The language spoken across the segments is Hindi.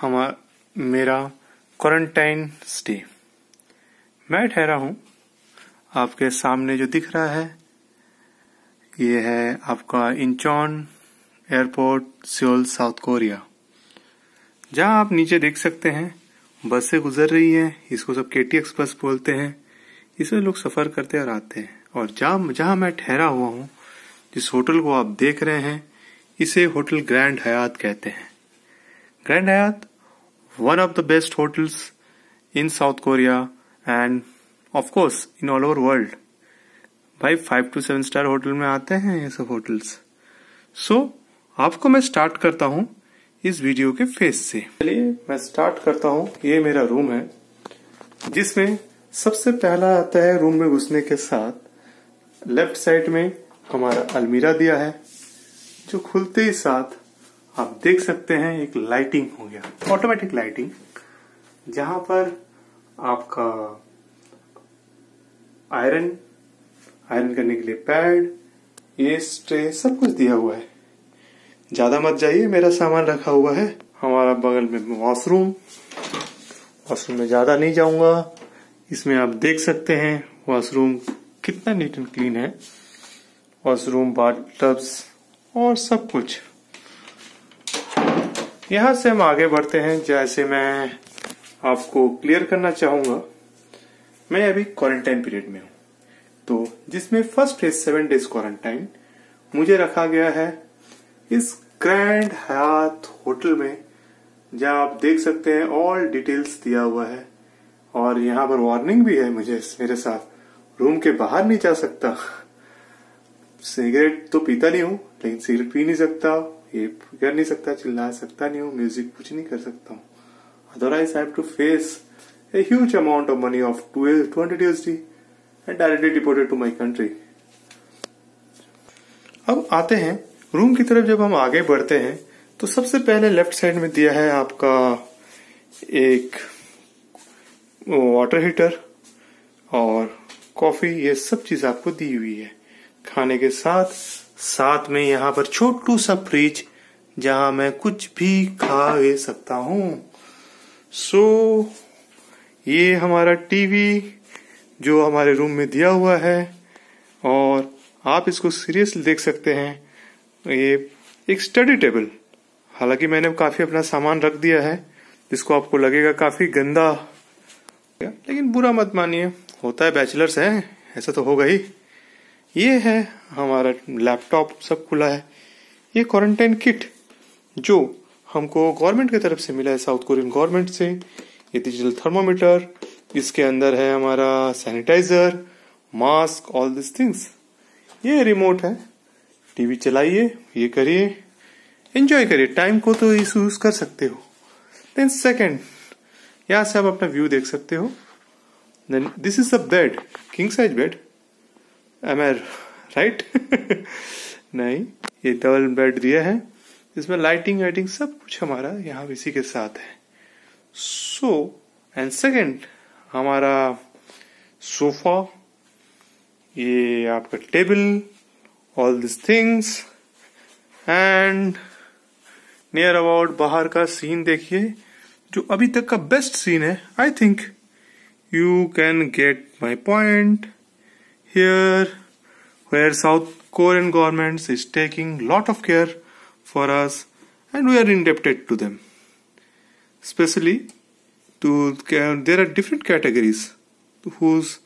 हमारा मेरा क्वारंटाइन स्टे मैं ठहरा हूं आपके सामने जो दिख रहा है ये है आपका Incheon airport Seoul South Korea जहां आप नीचे देख सकते हैं बसें गुजर रही हैं इसको सब के बस बोलते हैं इसमें लोग सफर करते और आते हैं और जहाँ जहाँ मैं ठहरा हुआ हूँ जिस होटल को आप देख रहे हैं इसे होटल ग्रैंड हयात कहते हैं Grand Hyatt, one of the best hotels in South Korea and of course in all over world. भाई five to seven star hotel में आते हैं ये सब होटल्स सो आपको मैं स्टार्ट करता हूँ इस वीडियो के फेस से चलिए मैं स्टार्ट करता हूँ ये मेरा रूम है जिसमें सबसे पहला आता है रूम में घुसने के साथ लेफ्ट साइड में हमारा अलमीरा दिया है जो खुलते ही साथ आप देख सकते हैं एक लाइटिंग हो गया ऑटोमेटिक लाइटिंग जहां पर आपका आयरन आयरन करने के लिए पैड ये स्ट्रे सब कुछ दिया हुआ है ज्यादा मत जाइए मेरा सामान रखा हुआ है हमारा बगल में वॉशरूम वॉशरूम में ज्यादा नहीं जाऊंगा इसमें आप देख सकते हैं वॉशरूम कितना नीट एंड क्लीन है वॉशरूम बाथ टब्स और सब कुछ यहां से हम आगे बढ़ते हैं जैसे मैं आपको क्लियर करना चाहूंगा मैं अभी क्वारंटाइन पीरियड में हूं तो जिसमें first phase seven days quarantine मुझे रखा गया है इस ग्रैंड हयात होटल में जहां आप देख सकते हैं ऑल डिटेल्स दिया हुआ है और यहाँ पर वार्निंग भी है मुझे मेरे साथ रूम के बाहर नहीं जा सकता सिगरेट तो पीता नहीं हूं लेकिन सिगरेट पी नहीं सकता ये कर नहीं सकता चिल्ला सकता नहीं हूँ म्यूजिक कुछ नहीं कर सकता हूँ otherwise I to face a huge amount of money of two two hundred 200 डी and directly deported to my country अब आते हैं रूम की तरफ जब हम आगे बढ़ते हैं तो सबसे पहले लेफ्ट साइड में दिया है आपका एक वाटर हीटर और कॉफी ये सब चीज आपको दी हुई है खाने के साथ साथ में यहाँ पर छोटू सा फ्रिज जहाँ मैं कुछ भी खा ले सकता हूँ सो so, ये हमारा टीवी जो हमारे रूम में दिया हुआ है और आप इसको सीरियसली देख सकते हैं ये एक स्टडी टेबल हालांकि मैंने काफी अपना सामान रख दिया है जिसको आपको लगेगा काफी गंदा लेकिन बुरा मत मानिए होता है बैचलर्स हैं ऐसा तो होगा ही ये है हमारा लैपटॉप सब खुला है ये क्वारंटाइन किट जो हमको गवर्नमेंट की तरफ से मिला है साउथ कोरियन गवर्नमेंट से ये डिजिटल थर्मोमीटर इसके अंदर है हमारा sanitiser mask all this things ये रिमोट है टीवी चलाइए ये करिए एंजॉय करिए टाइम को तो इस यूज कर सकते हो देन सेकंड यहाँ से आप अपना व्यू देख सकते हो then this is the bed king size bed am I right नहीं ये डबल बेड दिया है इसमें लाइटिंग वाइटिंग सब कुछ हमारा यहाँ इसी के साथ है सो एंड सेकेंड हमारा सोफा ये आपका table all this things and near about बाहर का सीन देखिए जो अभी तक का बेस्ट सीन है I think you can get my point here where South Korean government is taking lot of care for us and we are indebted to them. Especially to there are different categories whose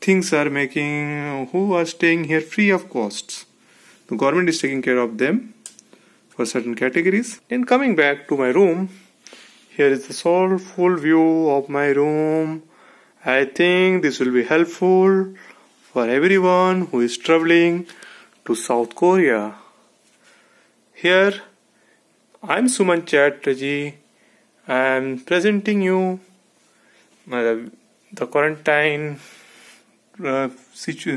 things are making who are staying here free of costs. The government is taking care of them for certain categories. And coming back to my room, here is the soulful view of my room. I think this will be helpful for everyone who is traveling to South Korea. Here, I'm Suman Chatterjee. I'm presenting you uh, the quarantine uh, situ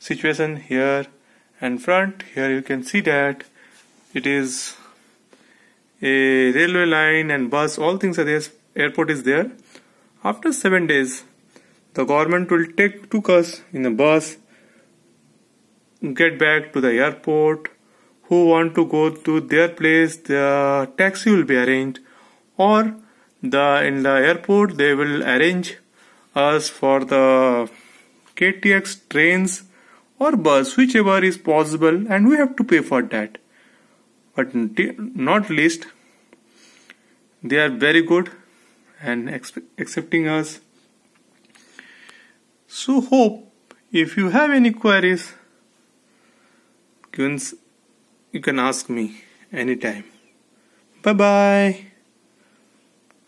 situation here and front. Here you can see that it is a railway line and bus. All things are there. Airport is there. After seven days, the government will take took us in a bus get back to the airport who want to go to their place the taxi will be arranged or the in the airport they will arrange us for the KTX trains or bus whichever is possible and we have to pay for that but not least they are very good and accepting us so hope if you have any queries you can, you can ask me anytime. Bye bye.